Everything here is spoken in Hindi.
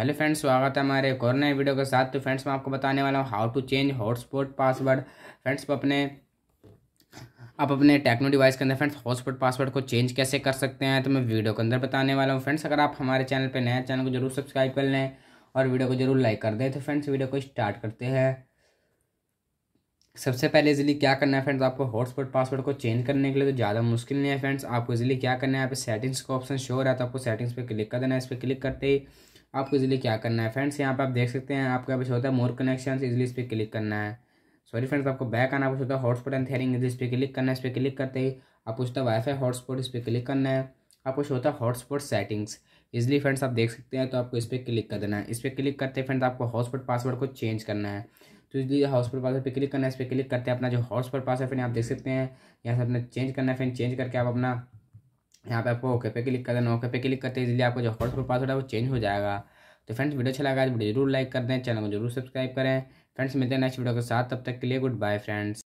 हेलो फ्रेंड्स स्वागत है हमारे एक और नए वीडियो के साथ तो फ्रेंड्स मैं आपको बताने वाला हूँ how to change hotspot password friends आप अपने आप अपने टेक्नो डिवाइस के अंदर फ्रेंड्स हॉटस्पॉट पासवर्ड को चेंज कैसे कर सकते हैं तो मैं वीडियो के अंदर बताने वाला हूँ फ्रेंड्स अगर आप हमारे चैनल पर नए चैनल को जरूर सब्सक्राइब कर लें और वीडियो को जरूर लाइक कर दें तो फ्रेंड्स वीडियो को स्टार्ट करते हैं सबसे पहले इजिली क्या करना है फ्रेंड्स आपको हॉटस्पॉट पासवर्ड को चेंज करने के लिए तो ज़्यादा मुश्किल नहीं है फ्रेंड्स आपको इजिली क्या करना है यहाँ पे सेटिंग्स का ऑप्शन शो रहा है तो आपको सेटिंग्स पे क्लिक कर देना है इस पर क्लिक करते ही आपको इजिली क्या करना है फ्रेंड्स यहाँ पर आप देख सकते हैं आपका कुछ होता है मोर कनेक्शन इजिली इस पर क्लिक करना है सॉरी फ्रेंड्स आपको बैक आना कुछ होता है हॉटस्पॉट एंड थेरिंग इस पर क्लिक करना है इस पर क्लिक करते ही आप पूछता है वाईफाई हॉटस्पॉट इस पर क्लिक करना है आप कुछ होता है हॉटस्पॉट सेटिंग्स इजिली फ्रेंड्स आप देख सकते हैं तो आपको इस पर क्लिक कर देना है इस पर क्लिक करते हैं फ्रेंड्स आपको हॉटस्पॉट पासवर्ड को चेंज करना है तो इसलिए हॉटस्पॉट पासवर्ड पर क्लिक करना है इस पर क्लिक करते हैं अपना जो हॉटस्पॉट पासवर्ड फिर आप देख सकते हैं यहाँ से अपना चेंज करना है फिर चेंज करके आप अपना यहाँ पे आपको ओके पे क्लिक कर देना ओके पे क्लिक करते इसलिए आपको जो व्हाट्सअप पासवर्ड है वो चेंज हो जाएगा तो फ्रेंड्स वीडियो अच्छा लगा तो वीडियो जरूर लाइक कर दें चैनल को जरूर सब्सक्राइब करें फ्रेंड्स मिलते हैं नेक्स्ट वीडियो के साथ तब तक के लिए गुड बाय फ्रेंड्स